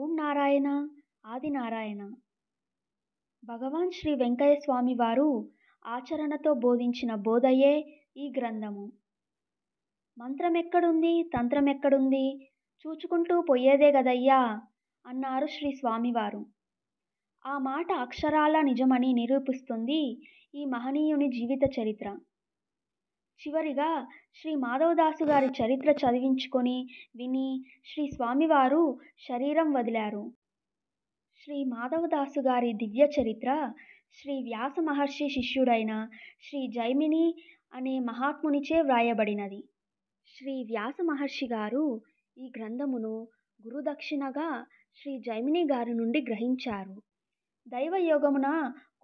ఓం నారాయణ ఆది నారాయణ భగవాన్ శ్రీ వెంకయ్య స్వామి వారు ఆచరణతో బోధించిన బోధయే ఈ గ్రంథము మంత్రం ఎక్కడుంది తంత్రం ఎక్కడుంది చూచుకుంటూ పోయేదే గదయ్యా అన్నారు శ్రీ స్వామివారు ఆ మాట అక్షరాల నిజమని నిరూపిస్తుంది ఈ మహనీయుని జీవిత చరిత్ర చివరిగా శ్రీ మాధవదాసు గారి చరిత్ర చదివించుకొని విని శ్రీ స్వామివారు శరీరం వదిలారు శ్రీ మాధవదాసు గారి దివ్య చరిత్ర శ్రీ వ్యాస మహర్షి శిష్యుడైన శ్రీ జైమిని అనే మహాత్మునిచే వ్రాయబడినది శ్రీ వ్యాస మహర్షి గారు ఈ గ్రంథమును గురుదక్షిణగా శ్రీ జైమిని గారి నుండి గ్రహించారు దైవయోగమున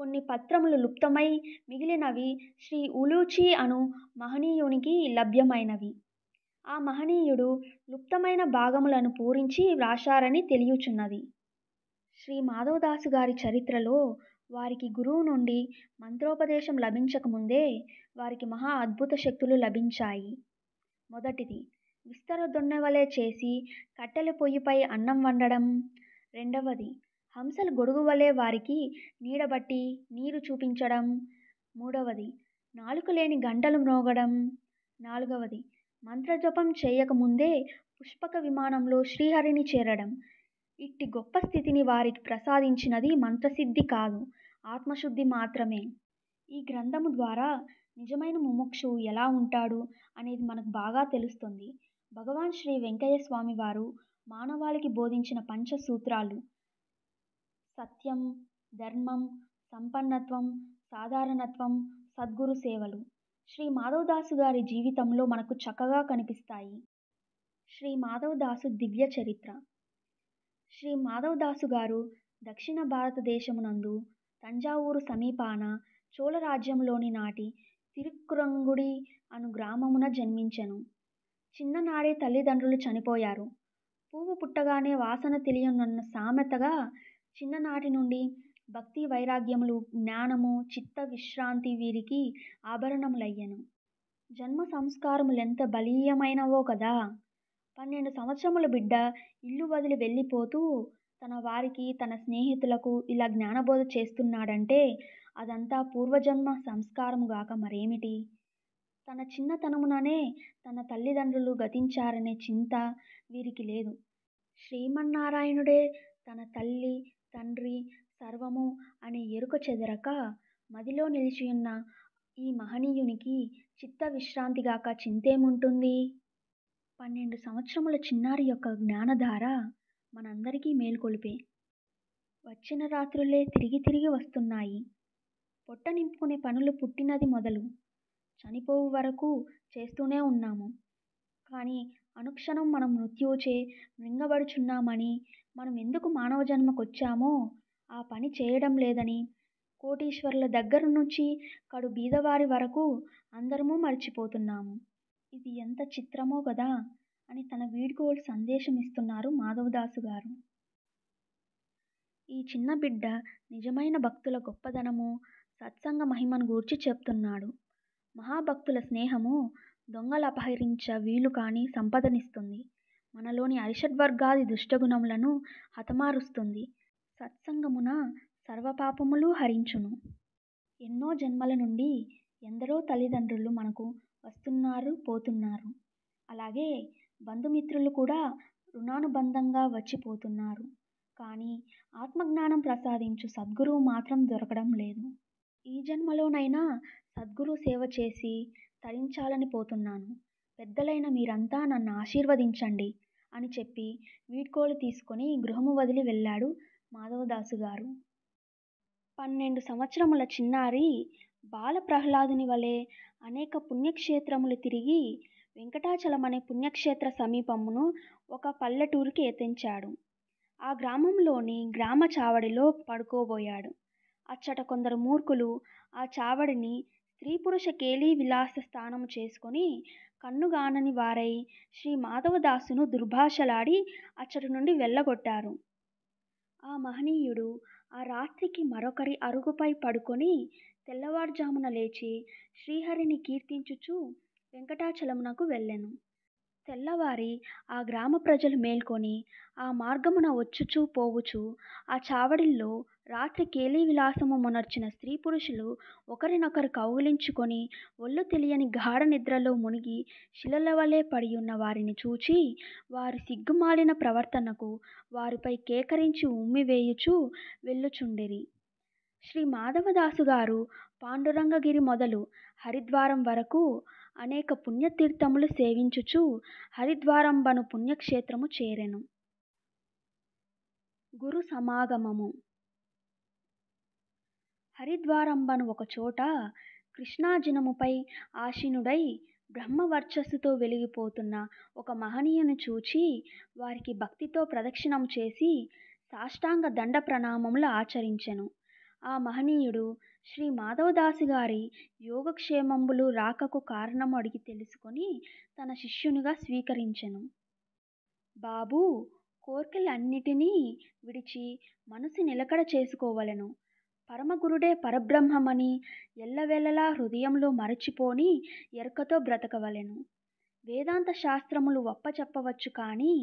కొన్ని పత్రములు లుప్తమై మిగిలినవి శ్రీ ఉలూచి అను మహనీయునికి లభ్యమైనవి ఆ మహనీయుడు లుప్తమైన భాగములను పూరించి వ్రాసారని తెలియుచున్నది శ్రీ మాధవదాసు గారి చరిత్రలో వారికి గురువు నుండి మంత్రోపదేశం లభించకముందే వారికి మహా అద్భుత శక్తులు లభించాయి మొదటిది విస్తర దొన్నె వలె చేసి కట్టెల పొయ్యిపై అన్నం వండడం రెండవది హంసలు గొడుగు వలె వారికి నీడబట్టి నీరు చూపించడం మూడవది నాలుక లేని గంటలు మ్రోగడం నాలుగవది మంత్రజపం చేయకముందే పుష్పక విమానంలో శ్రీహరిని చేరడం ఇట్టి గొప్ప స్థితిని వారికి ప్రసాదించినది మంత్రసిద్ధి కాదు ఆత్మశుద్ధి మాత్రమే ఈ గ్రంథము ద్వారా నిజమైన ముముక్షు ఎలా ఉంటాడు అనేది మనకు బాగా తెలుస్తుంది భగవాన్ శ్రీ వెంకయ్య స్వామి వారు మానవాళికి బోధించిన పంచ సూత్రాలు సత్యం ధర్మం సంపన్నత్వం సాధారణత్వం సద్గురు సేవలు శ్రీ మాధవదాసు గారి జీవితంలో మనకు చక్కగా కనిపిస్తాయి శ్రీ మాధవదాసు దివ్య చరిత్ర శ్రీ మాధవదాసు గారు దక్షిణ భారతదేశమునందు తంజావూరు సమీపాన చోళరాజ్యంలోని నాటి తిరుక్కురంగుడి అను గ్రామమున జన్మించెను చిన్ననాడే తల్లిదండ్రులు చనిపోయారు పువ్వు పుట్టగానే వాసన తెలియనున్న సామెతగా చిన్ననాటి నుండి భక్తి వైరాగ్యములు జ్ఞానము చిత్త విశ్రాంతి వీరికి ఆభరణములయ్యను జన్మ సంస్కారములు ఎంత బలీయమైనవో కదా పన్నెండు సంవత్సరముల బిడ్డ ఇల్లు వదిలి వెళ్ళిపోతూ తన వారికి తన స్నేహితులకు ఇలా జ్ఞానబోధ చేస్తున్నాడంటే అదంతా పూర్వజన్మ సంస్కారము గాక మరేమిటి తన చిన్నతనముననే తన తల్లిదండ్రులు గతించారనే చింత వీరికి లేదు శ్రీమన్నారాయణుడే తన తల్లి తండ్రి సర్వము అనే ఎరుక చెదరక మదిలో నిలిచియున్న ఈ మహనీయునికి చిత్త విశ్రాంతిగాక చింతేముంటుంది? పన్నెండు సంవత్సరముల చిన్నారి యొక్క జ్ఞానధార మనందరికీ మేల్కొలిపే వచ్చిన రాత్రులే తిరిగి తిరిగి వస్తున్నాయి. పొట్ట నింపుకునే పనులు పుట్టినది మొదలు చనిపోవు వరకు చేస్తూనే ఉన్నాము. కానీ అనుక్షణం మనం మృత్యువుచే మ్రింగబడుచున్నామని మనం ఎందుకు మానవ జన్మకొచ్చామో ఆ పని చేయడం లేదని కోటీశ్వరుల దగ్గర నుంచి కడు బీదవారి వరకు అందరమూ మర్చిపోతున్నాము ఇది ఎంత చిత్రమో కదా అని తన వీడ్కోలు సందేశం ఇస్తున్నారు మాధవదాసు గారు. ఈ చిన్న బిడ్డ నిజమైన భక్తుల గొప్పదనము సత్సంగ మహిమను గూర్చి చెప్తున్నాడు. మహాభక్తుల స్నేహము దొంగలు వీలు కానీ సంపదనిస్తుంది. మనలోని అరిషడ్వర్గాది దుష్టగుణములను హతమారుస్తుంది. సత్సంగమున సర్వపాపములు హరించును. ఎన్నో జన్మల నుండి ఎందరో తల్లిదండ్రులు మనకు వస్తున్నారు పోతున్నారు. అలాగే బంధుమిత్రులు కూడా రుణానుబంధంగా వచ్చిపోతున్నారు కానీ ఆత్మజ్ఞానం ప్రసాదించు సద్గురువు మాత్రం దొరకడం లేదు. ఈ జన్మలోనైనా సద్గురు సేవ చేసి తరించాలని పోతున్నాను. పెద్దలైన మీరంతా నన్ను ఆశీర్వదించండి. అని చెప్పి వీడ్కోలు తీసుకొని గృహము వదిలి వెళ్ళాడు మాధవదాసు గారు పన్నెండు సంవత్సరముల చిన్నారి బాలప్రహ్లాదుని వలె అనేక పుణ్యక్షేత్రములు తిరిగి వెంకటాచలం అనే పుణ్యక్షేత్ర సమీపమును ఒక పల్లెటూరికి ఎత్తించాడు ఆ గ్రామంలోని గ్రామ చావడిలో పడుకోబోయాడు. అచ్చట కొందరు మూర్ఖులు ఆ చావడిని స్త్రీ పురుష కేలీ విలాస స్థానము చేసుకొని కన్నుగానని వారై శ్రీ మాధవదాసును దుర్భాషలాడి అచ్చటి నుండి వెళ్ళగొట్టారు ఆ మహనీయుడు ఆ రాత్రికి మరొకరి అరుగుపై పడుకొని తెల్లవారుజామున లేచి శ్రీహరిని కీర్తించుచు వెంకటాచలమునకు వెళ్ళెను తెల్లవారి ఆ గ్రామ ప్రజలు మేల్కొని ఆ మార్గమున వచ్చుచూ పోవుచూ ఆ చావడిల్లో రాత్రి విలాసము మునర్చిన స్త్రీ పురుషులు ఒకరినొకరు కౌగులించుకొని ఒళ్ళు తెలియని గాఢ నిద్రలో మునిగి పడి పడియున్న వారిని చూచి వారి సిగ్గుమాలిన ప్రవర్తనకు వారిపై కేకరించి ఉమ్మివేయుచు వెళ్ళుచుండిరి శ్రీ మాధవదాసు గారు పాండురంగగిరి మొదలు హరిద్వారం వరకు అనేక పుణ్యతీర్థములు సేవించుచు హరిద్వారంబను పుణ్యక్షేత్రము చేరెను గురు సమాగమము హరిద్వారంబను ఒకచోట కృష్ణాజినముపై ఆశీనుడై బ్రహ్మవర్చస్సుతో వెలిగిపోతున్న ఒక మహనీయుని చూచి వారికి భక్తితో ప్రదక్షిణం చేసి సాష్టాంగ దండ ప్రణామములు ఆచరించెను ఆ మహనీయుడు శ్రీ మాధవదాసు గారి యోగక్షేమంబులు రాకకు కారణం అడిగి తెలుసుకొని తన శిష్యునిగా స్వీకరించెను బాబూ కోర్కెలన్నిటినీ విడిచి మనసు నిలకడ చేసుకోవలెను పరమగురుడే పరబ్రహ్మమని ఎల్లవేళలా హృదయంలో మరచిపోని ఎరకతో బ్రతకవలెను వేదాంత శాస్త్రములు చెప్పవచ్చు కానీ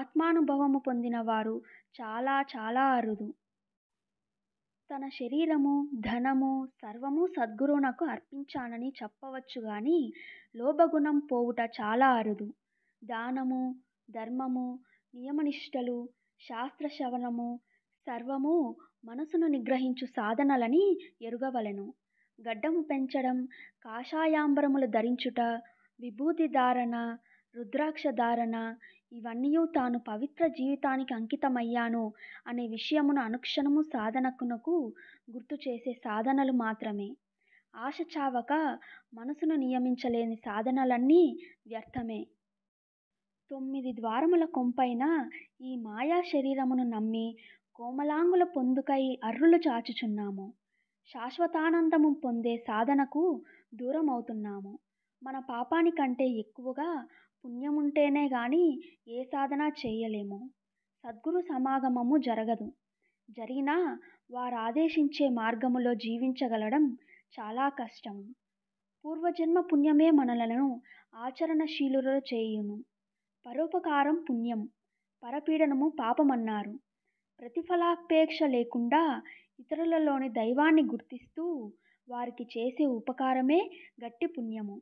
ఆత్మానుభవము పొందిన వారు చాలా చాలా అరుదు తన శరీరము ధనము సర్వము సద్గురువునకు అర్పించానని చెప్పవచ్చు గాని లోభగుణం పోవుట చాలా అరుదు దానము ధర్మము నియమనిష్టలు శాస్త్ర శ్రవణము సర్వము మనసును నిగ్రహించు సాధనలని ఎరుగవలెను గడ్డము పెంచడం కాషాయాంబరములు ధరించుట విభూతి ధారణ రుద్రాక్ష ధారణ ఇవన్నీ తాను పవిత్ర జీవితానికి అంకితమయ్యాను అనే విషయమును అనుక్షణము సాధనకునకు గుర్తు చేసే సాధనలు మాత్రమే ఆశ చావక మనసును నియమించలేని సాధనలన్నీ వ్యర్థమే తొమ్మిది ద్వారముల కొంపైన ఈ మాయా శరీరమును నమ్మి కోమలాంగుల పొందుకై అర్రులు చాచుచున్నాము శాశ్వతానందము పొందే సాధనకు దూరం అవుతున్నాము మన పాపానికంటే ఎక్కువగా పుణ్యముంటేనే గాని ఏ సాధన చేయలేము సద్గురు సమాగమము జరగదు జరిగినా వారాదేశించే మార్గములో జీవించగలడం చాలా కష్టం పూర్వజన్మ పుణ్యమే మనలను ఆచరణశీలుర చేయును పరోపకారం పుణ్యం పరపీడనము పాపమన్నారు ప్రతిఫలాపేక్ష లేకుండా ఇతరులలోని దైవాన్ని గుర్తిస్తూ వారికి చేసే ఉపకారమే గట్టి పుణ్యము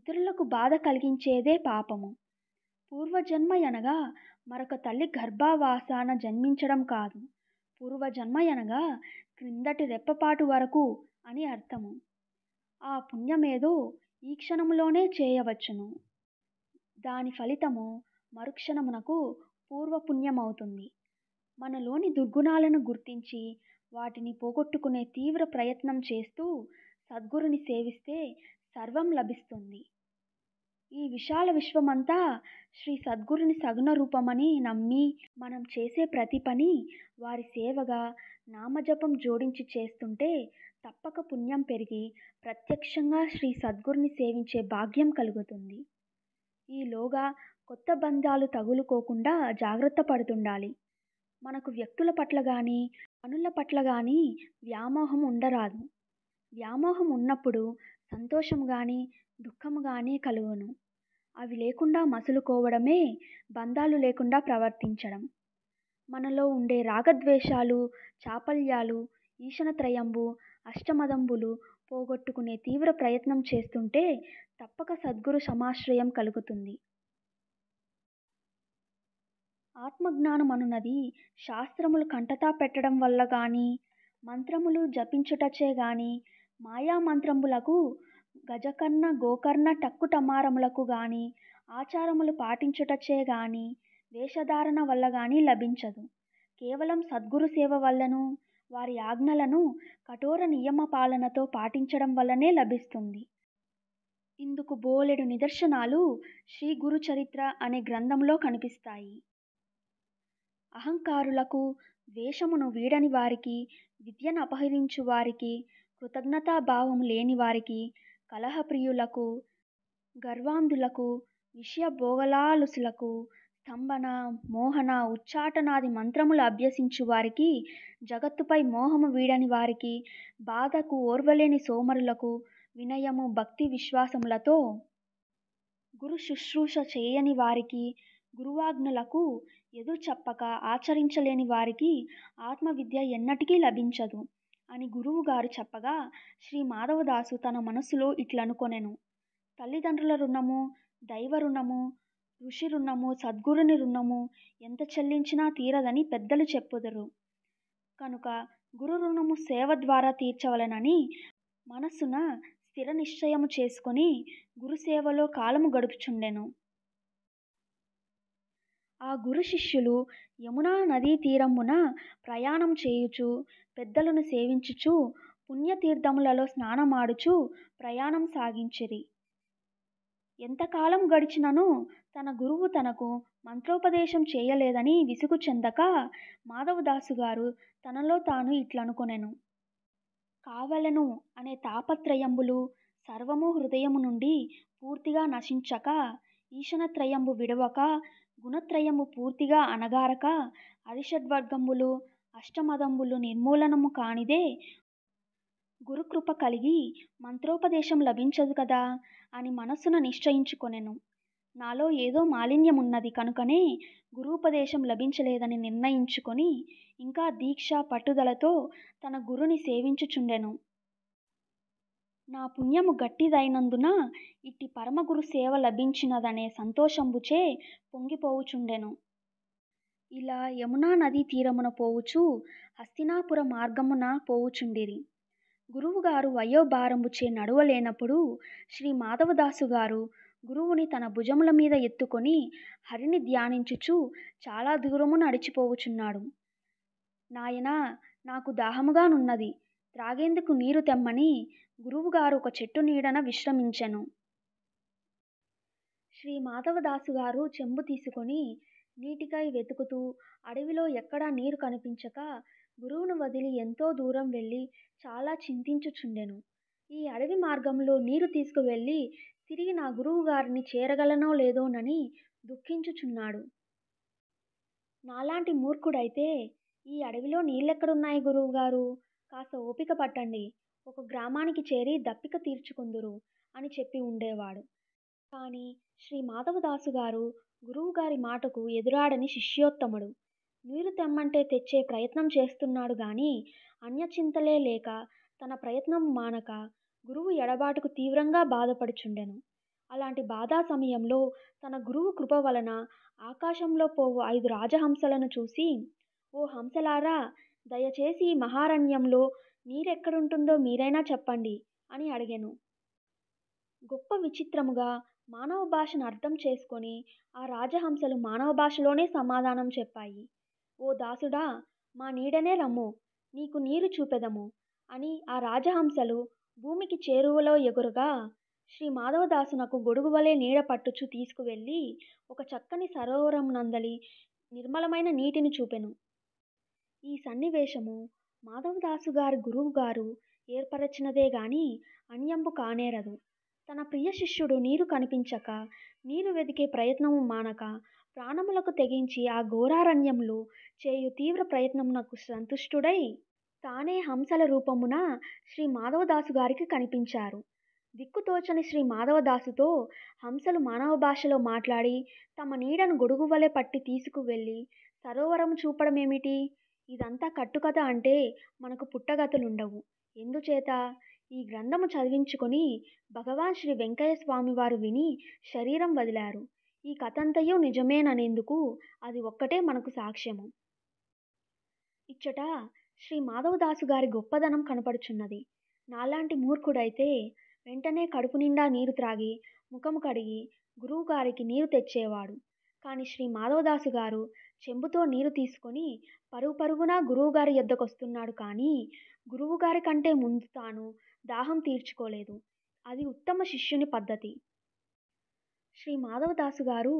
ఇతరులకు బాధ కలిగించేదే పాపము పూర్వజన్మ అనగా మరొక తల్లి గర్భావాసాన జన్మించడం కాదు పూర్వజన్మ అనగా క్రిందటి రెప్పపాటు వరకు అని అర్థము ఆ పుణ్యమేదో ఈ క్షణములోనే చేయవచ్చును దాని ఫలితము మరుక్షణమునకు పూర్వపుణ్యమవుతుంది మనలోని దుర్గుణాలను గుర్తించి వాటిని పోగొట్టుకునే తీవ్ర ప్రయత్నం చేస్తూ సద్గురుని సేవిస్తే సర్వం లభిస్తుంది ఈ విశాల విశ్వమంతా శ్రీ సద్గురుని సగుణ రూపమని నమ్మి మనం చేసే ప్రతి పని వారి సేవగా నామజపం జోడించి చేస్తుంటే తప్పక పుణ్యం పెరిగి ప్రత్యక్షంగా శ్రీ సద్గురుని సేవించే భాగ్యం కలుగుతుంది ఈలోగా కొత్త బంధాలు తగులుకోకుండా జాగ్రత్త పడుతుండాలి మనకు వ్యక్తుల పట్ల కానీ పనుల పట్ల కానీ వ్యామోహం ఉండరాదు వ్యామోహం ఉన్నప్పుడు సంతోషం కానీ దుఃఖము కానీ కలుగును అవి లేకుండా మసులుకోవడమే బంధాలు లేకుండా ప్రవర్తించడం మనలో ఉండే రాగద్వేషాలు చాపల్యాలు ఈశనత్రయంబు అష్టమదంబులు పోగొట్టుకునే తీవ్ర ప్రయత్నం చేస్తుంటే తప్పక సద్గురు సమాశ్రయం కలుగుతుంది ఆత్మజ్ఞానం అనున్నది శాస్త్రములు కంటతా పెట్టడం వల్ల కానీ మంత్రములు జపించుటచే కానీ మంత్రములకు గజకర్ణ గోకర్ణ టక్కుటమారములకు గాని ఆచారములు పాటించుటచే గాని వేషధారణ వల్ల గాని లభించదు కేవలం సద్గురు సేవ వల్లను వారి ఆజ్ఞలను కఠోర నియమ పాలనతో పాటించడం వల్లనే లభిస్తుంది ఇందుకు బోలెడు నిదర్శనాలు శ్రీ గురు చరిత్ర అనే గ్రంథంలో కనిపిస్తాయి అహంకారులకు వేషమును వీడని వారికి విద్యను అపహరించు వారికి కృతజ్ఞతాభావం లేని వారికి కలహప్రియులకు గర్వాంధులకు విషయభోగలాలుసులకు స్తంభన మోహన ఉచ్చాటనాది మంత్రములు అభ్యసించు వారికి జగత్తుపై మోహము వీడని వారికి బాధకు ఓర్వలేని సోమరులకు వినయము భక్తి విశ్వాసములతో గురు శుశ్రూష చేయని వారికి గురువాజ్ఞులకు ఎదురు చెప్పక ఆచరించలేని వారికి ఆత్మవిద్య ఎన్నటికీ లభించదు అని గురువుగారు చెప్పగా శ్రీ మాధవదాసు తన మనసులో ఇట్లనుకొనెను తల్లిదండ్రుల రుణము దైవ రుణము ఋషి రుణము సద్గురుని రుణము ఎంత చెల్లించినా తీరదని పెద్దలు చెప్పుదరు కనుక గురు రుణము సేవ ద్వారా తీర్చవలెనని మనసున స్థిర నిశ్చయము చేసుకొని గురుసేవలో కాలము గడుపుచుండెను ఆ గురు శిష్యులు యమునా నదీ తీరమున ప్రయాణం చేయుచు పెద్దలను సేవించుచు పుణ్యతీర్థములలో స్నానమాడుచు ప్రయాణం సాగించిరి ఎంతకాలం గడిచినను తన గురువు తనకు మంత్రోపదేశం చేయలేదని విసుగు చెందక మాధవదాసు గారు తనలో తాను ఇట్లనుకొనెను కావలను అనే తాపత్రయంబులు సర్వము హృదయము నుండి పూర్తిగా నశించక ఈశనత్రయంబు విడవక గుణత్రయము పూర్తిగా అణగారక అరిషడ్వర్గములు అష్టమదంబులు నిర్మూలనము కానిదే గురుకృప కలిగి మంత్రోపదేశం లభించదు కదా అని మనస్సున నిశ్చయించుకొనెను నాలో ఏదో మాలిన్యమున్నది కనుకనే గురూపదేశం లభించలేదని నిర్ణయించుకొని ఇంకా దీక్ష పట్టుదలతో తన గురుని సేవించుచుండెను నా పుణ్యము గట్టిదైనందున ఇట్టి పరమగురు సేవ లభించినదనే సంతోషంబుచే పొంగిపోవుచుండెను ఇలా యమునా నదీ తీరమున పోవుచు హస్తినాపుర మార్గమున పోవుచుండిరి గురువుగారు వయోభారంబుచే నడవలేనప్పుడు శ్రీ మాధవదాసు గారు గురువుని తన భుజముల మీద ఎత్తుకొని హరిని ధ్యానించుచు చాలా దూరము నడిచిపోవుచున్నాడు నాయనా నాకు దాహముగానున్నది త్రాగేందుకు నీరు తెమ్మని గురువుగారు ఒక చెట్టు నీడన విశ్రమించెను శ్రీ మాధవదాసు గారు చెంబు తీసుకొని నీటికై వెతుకుతూ అడవిలో ఎక్కడా నీరు కనిపించక గురువును వదిలి ఎంతో దూరం వెళ్ళి చాలా చింతించుచుండెను ఈ అడవి మార్గంలో నీరు తీసుకువెళ్ళి తిరిగి నా గురువు గారిని చేరగలనో లేదోనని దుఃఖించుచున్నాడు నాలాంటి మూర్ఖుడైతే ఈ అడవిలో నీళ్ళెక్కడున్నాయి గురువుగారు కాస్త ఓపిక పట్టండి ఒక గ్రామానికి చేరి దప్పిక తీర్చుకుందురు అని చెప్పి ఉండేవాడు కానీ శ్రీ మాధవదాసు గారు గురువు గారి మాటకు ఎదురాడని శిష్యోత్తముడు నీరు తెమ్మంటే తెచ్చే ప్రయత్నం చేస్తున్నాడు గాని అన్యచింతలే లేక తన ప్రయత్నం మానక గురువు ఎడబాటుకు తీవ్రంగా బాధపడుచుండెను అలాంటి బాధా సమయంలో తన గురువు కృప వలన ఆకాశంలో పోవు ఐదు రాజహంసలను చూసి ఓ హంసలారా దయచేసి మహారణ్యంలో నీరెక్కడుంటుందో మీరైనా చెప్పండి అని అడిగాను గొప్ప విచిత్రముగా మానవ భాషను అర్థం చేసుకొని ఆ రాజహంసలు మానవ భాషలోనే సమాధానం చెప్పాయి ఓ దాసుడా మా నీడనే రమ్ము నీకు నీరు చూపెదము అని ఆ రాజహంసలు భూమికి చేరువలో ఎగురగా శ్రీ మాధవదాసునకు గొడుగువలే నీడ పట్టుచు తీసుకువెళ్ళి ఒక చక్కని సరోవరం నందలి నిర్మలమైన నీటిని చూపెను ఈ సన్నివేశము మాధవదాసు గురువు గారు ఏర్పరచినదే గాని అన్యంబు కానేరదు. తన ప్రియ శిష్యుడు నీరు కనిపించక, నీరు వెదికే ప్రయత్నము మానక, ప్రాణములకు తెగించి ఆ ఘోరారణ్యంలో చేయు తీవ్ర ప్రయత్నమునకు సంతుష్టుడై తానే హంసల రూపమున శ్రీ మాధవదాసు గారికి కనిపించారు. దిక్కుతోచని శ్రీ మాధవదాసుతో హంసలు మానవ భాషలో మాట్లాడి తమ నీడను గొడుగువలె పట్టి తీసుకువెళ్ళి వెళ్ళి సరోవరము చూపడమేమిటి? ఇదంతా కట్టుకథ అంటే మనకు పుట్టగతులుండవు. ఎందుచేత ఈ గ్రంథము చదివించుకొని భగవాన్ శ్రీ వెంకయ్య స్వామివారు విని శరీరం వదిలారు. ఈ కథంతయు నిజమేననేందుకు అది ఒక్కటే మనకు సాక్ష్యము. ఇచ్చట శ్రీ మాధవదాసు గారి గొప్పదనం కనపడుచున్నది. నాలాంటి మూర్ఖుడైతే వెంటనే కడుపునిండా నీరు త్రాగి, ముఖము కడిగి గురువుగారికి నీరు తెచ్చేవాడు. కానీ శ్రీ మాధవదాసు గారు చెంబుతో నీరు తీసుకొని పరుగు పరుగున గురువుగారి యొద్దకొస్తున్నాడు కానీ గురువుగారి కంటే ముందు తాను దాహం తీర్చుకోలేదు అది ఉత్తమ శిష్యుని పద్ధతి శ్రీ మాధవదాసు గారు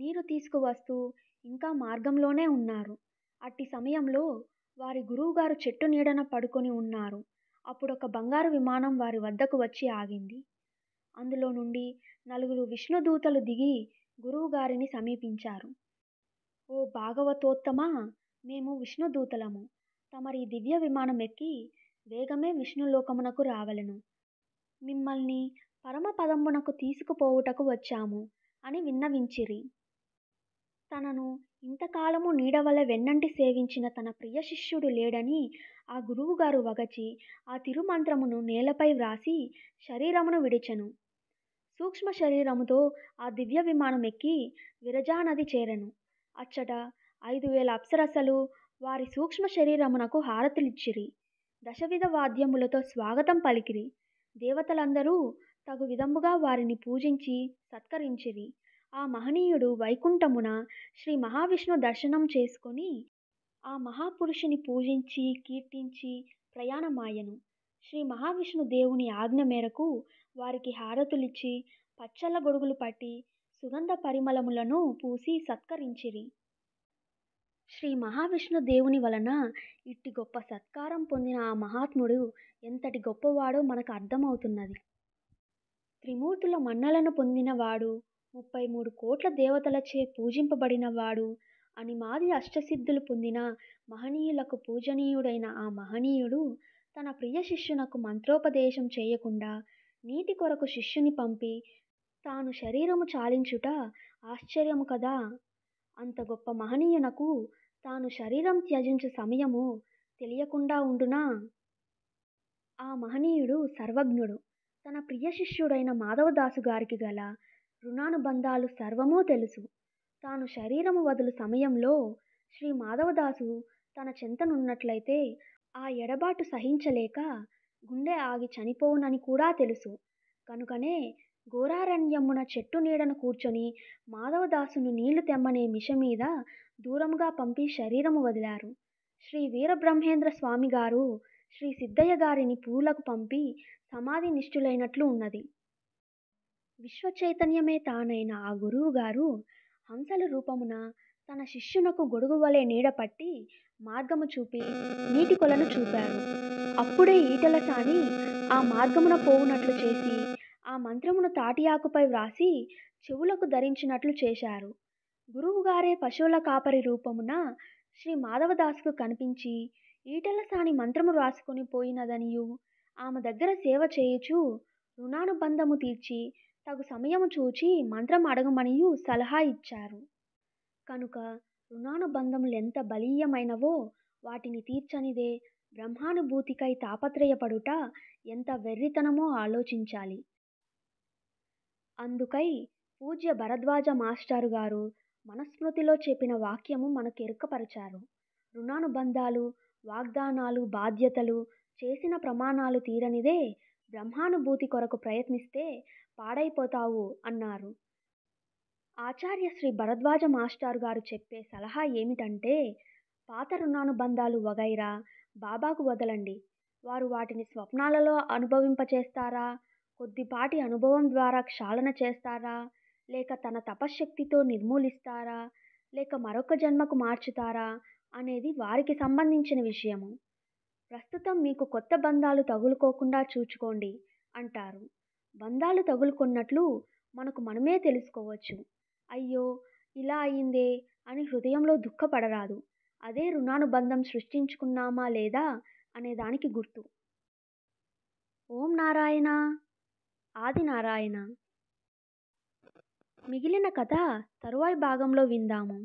నీరు తీసుకువస్తూ ఇంకా మార్గంలోనే ఉన్నారు అట్టి సమయంలో వారి గురువుగారు చెట్టు నీడన పడుకొని ఉన్నారు అప్పుడు ఒక బంగారు విమానం వారి వద్దకు వచ్చి ఆగింది అందులో నుండి నలుగురు విష్ణుదూతలు దిగి గురువుగారిని సమీపించారు ఓ భాగవతోత్తమా మేము విష్ణుదూతలము తమరి దివ్య విమానం ఎక్కి వేగమే విష్ణులోకమునకు రావలెను మిమ్మల్ని పరమపదమునకు తీసుకుపోవుటకు వచ్చాము అని విన్నవించిరి తనను ఇంతకాలము నీడవలె వెన్నంటి సేవించిన తన ప్రియ శిష్యుడు లేడని ఆ గురువుగారు వగచి ఆ తిరుమంత్రమును నేలపై వ్రాసి శరీరమును విడిచెను సూక్ష్మ శరీరముతో ఆ దివ్య విమానం ఎక్కి విరజానది చేరను అచ్చట ఐదు వేల అప్సరసలు వారి సూక్ష్మ శరీరమునకు హారతులిచ్చిరి దశవిధ వాద్యములతో స్వాగతం పలికిరి దేవతలందరూ తగు విధముగా వారిని పూజించి సత్కరించిరి ఆ మహనీయుడు వైకుంఠమున శ్రీ మహావిష్ణు దర్శనం చేసుకొని ఆ మహాపురుషుని పూజించి కీర్తించి ప్రయాణమాయను శ్రీ మహావిష్ణు దేవుని ఆజ్ఞ మేరకు వారికి హారతులిచ్చి పచ్చల గొడుగులు పట్టి సుగంధ పరిమళములను పూసి సత్కరించిరి శ్రీ మహావిష్ణు దేవుని వలన ఇట్టి గొప్ప సత్కారం పొందిన ఆ మహాత్ముడు ఎంతటి గొప్పవాడో మనకు అర్థమవుతున్నది త్రిమూర్తుల మన్నలను పొందినవాడు ముప్పై మూడు కోట్ల దేవతలచే పూజింపబడినవాడు అని మాది అష్టసిద్ధులు పొందిన మహనీయులకు పూజనీయుడైన ఆ మహనీయుడు తన ప్రియ శిష్యునకు మంత్రోపదేశం చేయకుండా నీటి కొరకు శిష్యుని పంపి తాను శరీరము చాలించుట ఆశ్చర్యము కదా అంత గొప్ప మహనీయునకు తాను శరీరం త్యజించు సమయము తెలియకుండా ఉండునా ఆ మహనీయుడు సర్వజ్ఞుడు తన ప్రియ శిష్యుడైన మాధవదాసు గారికి గల రుణానుబంధాలు సర్వమూ తెలుసు తాను శరీరము వదులు సమయంలో శ్రీ మాధవదాసు తన చెంతనున్నట్లయితే ఆ ఎడబాటు సహించలేక గుండె ఆగి చనిపోవునని కూడా తెలుసు కనుకనే ఘోరారణ్యమున చెట్టు నీడను కూర్చొని మాధవదాసును నీళ్ళు తెమ్మనే మిష మీద దూరంగా పంపి శరీరము వదిలారు. శ్రీ వీరబ్రహ్మేంద్ర స్వామిగారు శ్రీ సిద్ధయ్య గారిని పూలకు పంపి సమాధి నిష్ఠులైనట్లు ఉన్నది. విశ్వచైతన్యమే తానైన ఆ గురువుగారు హంసల రూపమున తన శిష్యునకు గొడుగు వలె నీడపట్టి మార్గము చూపి నీటి కొలను చూపారు. అప్పుడే ఈటల సాని ఆ మార్గమున పోవునట్లు చేసి ఆ మంత్రమును తాటియాకుపై వ్రాసి చెవులకు ధరించినట్లు చేశారు గురువుగారే పశువుల కాపరి రూపమున శ్రీ మాధవదాసుకు కనిపించి ఈటల సాని మంత్రము రాసుకొని పోయినదనియు ఆమె దగ్గర సేవ చేయుచు రుణానుబంధము తీర్చి తగు సమయము చూచి మంత్రం అడగమనియు సలహా ఇచ్చారు కనుక రుణానుబంధములు ఎంత బలీయమైనవో వాటిని తీర్చనిదే బ్రహ్మానుభూతికై తాపత్రయపడుట ఎంత వెర్రితనమో ఆలోచించాలి అందుకై పూజ్య భరద్వాజ మాస్టారు గారు మనస్మృతిలో చెప్పిన వాక్యము మనకు ఎరుకపరిచారు రుణానుబంధాలు వాగ్దానాలు బాధ్యతలు చేసిన ప్రమాణాలు తీరనిదే బ్రహ్మానుభూతి కొరకు ప్రయత్నిస్తే పాడైపోతావు అన్నారు ఆచార్య శ్రీ భరద్వాజ మాస్టారు గారు చెప్పే సలహా ఏమిటంటే పాత రుణానుబంధాలు వగైరా బాబాకు వదలండి వారు వాటిని స్వప్నాలలో అనుభవింపచేస్తారా కొద్దిపాటి అనుభవం ద్వారా క్షాళన చేస్తారా లేక తన తపశ్శక్తితో నిర్మూలిస్తారా లేక మరొక జన్మకు మార్చుతారా అనేది వారికి సంబంధించిన విషయము ప్రస్తుతం మీకు కొత్త బంధాలు తగులుకోకుండా చూచుకోండి అంటారు బంధాలు తగులుకున్నట్లు మనకు మనమే తెలుసుకోవచ్చు అయ్యో ఇలా అయిందే అని హృదయంలో దుఃఖపడరాదు అదే రుణానుబంధం సృష్టించుకున్నామా లేదా అనే దానికి గుర్తు ఓం నారాయణ ఆదినారాయణ మిగిలిన కథ తరువాయి భాగంలో విందాము